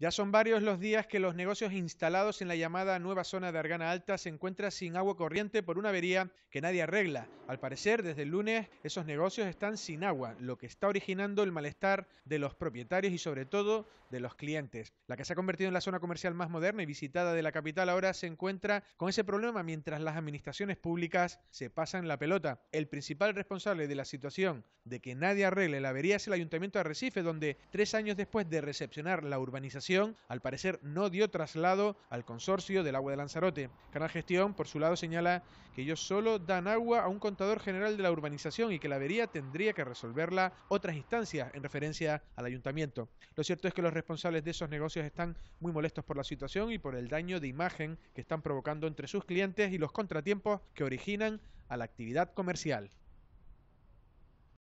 Ya son varios los días que los negocios instalados en la llamada nueva zona de Argana Alta se encuentran sin agua corriente por una avería que nadie arregla. Al parecer, desde el lunes esos negocios están sin agua, lo que está originando el malestar de los propietarios y sobre todo de los clientes. La que se ha convertido en la zona comercial más moderna y visitada de la capital ahora se encuentra con ese problema mientras las administraciones públicas se pasan la pelota. El principal responsable de la situación de que nadie arregle la avería es el Ayuntamiento de Recife, donde tres años después de recepcionar la urbanización al parecer no dio traslado al consorcio del agua de Lanzarote. Canal Gestión, por su lado, señala que ellos solo dan agua a un contador general de la urbanización y que la avería tendría que resolverla otras instancias en referencia al ayuntamiento. Lo cierto es que los responsables de esos negocios están muy molestos por la situación y por el daño de imagen que están provocando entre sus clientes y los contratiempos que originan a la actividad comercial.